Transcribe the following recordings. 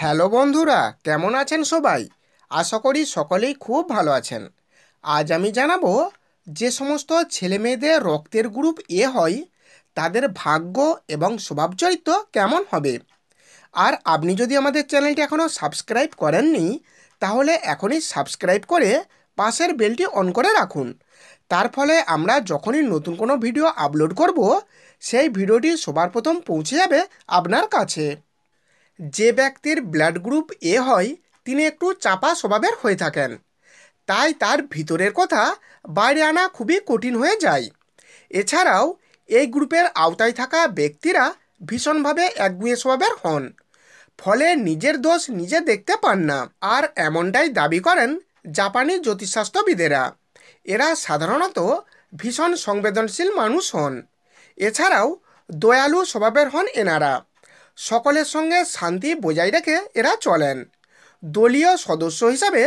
hello বন্ধুরা কেমন আছেন সবাই আশা করি সকলেই খুব ভালো আছেন আজ আমি জানাবো যে সমস্ত ছেলেমেয়েদের রক্তের গ্রুপ এ হয় তাদের ভাগ্য এবং স্বভাব চরিত্র কেমন হবে আর আপনি যদি আমাদের চ্যানেলটি এখনও সাবস্ক্রাইব করেননি তাহলে এখনই সাবস্ক্রাইব করে পাশের বেলটি অন করে রাখুন তার ফলে আমরা যখনই নতুন কোনো ভিডিও আপলোড করব সেই ভিডিওটি সবার প্রথম পৌঁছে যাবে আপনার কাছে যে ব্যক্তির ব্লাড গ্রুপ এ হয় তিনি একটু চাপা স্বভাবের হয়ে থাকেন তাই তার ভিতরের কথা বাইরে আনা খুবই কঠিন হয়ে যায় এছাড়াও এই গ্রুপের আওতায় থাকা ব্যক্তিরা ভীষণভাবে একগুঁয়ে স্বভাবের হন ফলে নিজের দোষ নিজে দেখতে পান না আর এমনটাই দাবি করেন জাপানি জ্যোতিষশাস্ত্রবিদেরা এরা সাধারণত ভীষণ সংবেদনশীল মানুষ হন এছাড়াও দয়ালু স্বভাবের হন এনারা সকলের সঙ্গে শান্তি বজায় রেখে এরা চলেন দলীয় সদস্য হিসাবে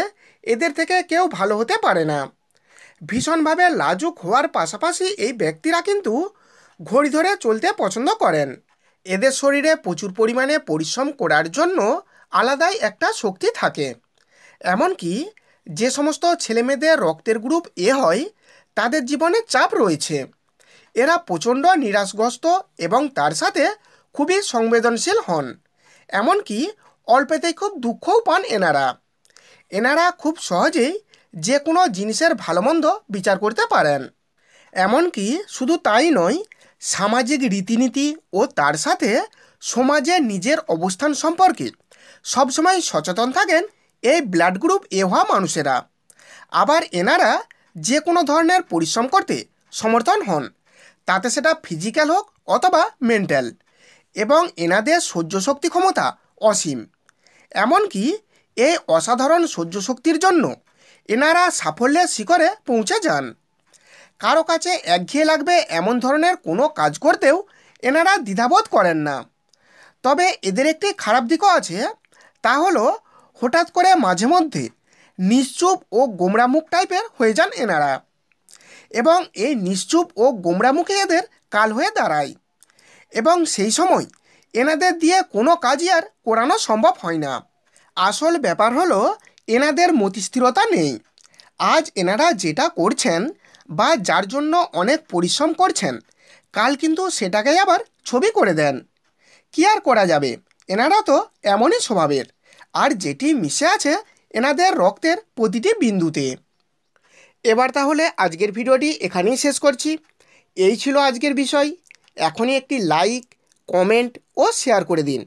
এদের থেকে কেউ ভালো হতে পারে না ভীষণভাবে লাজুক হওয়ার পাশাপাশি এই ব্যক্তিরা কিন্তু ঘড়ি ধরে চলতে পছন্দ করেন এদের শরীরে প্রচুর পরিমাণে পরিশ্রম করার জন্য আলাদাই একটা শক্তি থাকে এমনকি যে সমস্ত ছেলেমেয়েদের রক্তের গ্রুপ এ হয় তাদের জীবনে চাপ রয়েছে এরা প্রচণ্ড নিরাশগ্রস্ত এবং তার সাথে খুবই সংবেদনশীল হন এমনকি অল্পেতেই খুব দুঃখও পান এনারা এনারা খুব সহজেই যে কোনো জিনিসের ভালো মন্দ বিচার করতে পারেন এমনকি শুধু তাই নয় সামাজিক রীতিনীতি ও তার সাথে সমাজে নিজের অবস্থান সম্পর্কে সবসময় সচেতন থাকেন এই ব্লাড গ্রুপ এ হওয়া মানুষেরা আবার এনারা যে কোনো ধরনের পরিশ্রম করতে সমর্থন হন তাতে সেটা ফিজিক্যাল হোক অথবা মেন্টাল এবং এনাদের সহ্য শক্তি ক্ষমতা অসীম এমনকি এই অসাধারণ সহ্য শক্তির জন্য এনারা সাফল্যের শিখরে পৌঁছে যান কারো কাছে একঘেয়ে লাগবে এমন ধরনের কোনো কাজ করতেও এনারা দ্বিধাবোধ করেন না তবে এদের একটি খারাপ দিকও আছে তা হলো হঠাৎ করে মাঝে মধ্যে নিশ্চুপ ও গোমরামুখ টাইপের হয়ে যান এনারা এবং এই নিশ্চুপ ও গোমরামুখে এদের কাল হয়ে দাঁড়ায় এবং সেই সময় এনাদের দিয়ে কোনো কাজই আর করানো সম্ভব হয় না আসল ব্যাপার হলো এনাদের মতিস্থিরতা নেই আজ এনারা যেটা করছেন বা যার জন্য অনেক পরিশ্রম করছেন কাল কিন্তু সেটাকেই আবার ছবি করে দেন কি আর করা যাবে এনারা তো এমনই স্বভাবের আর যেটি মিশে আছে এনাদের রক্তের প্রতিটি বিন্দুতে এবার তাহলে আজকের ভিডিওটি এখানেই শেষ করছি এই ছিল আজকের বিষয় এখনই একটি লাইক কমেন্ট ও শেয়ার করে দিন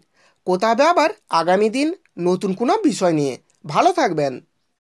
কথা হবে আবার আগামী দিন নতুন কোনো বিষয় নিয়ে ভালো থাকবেন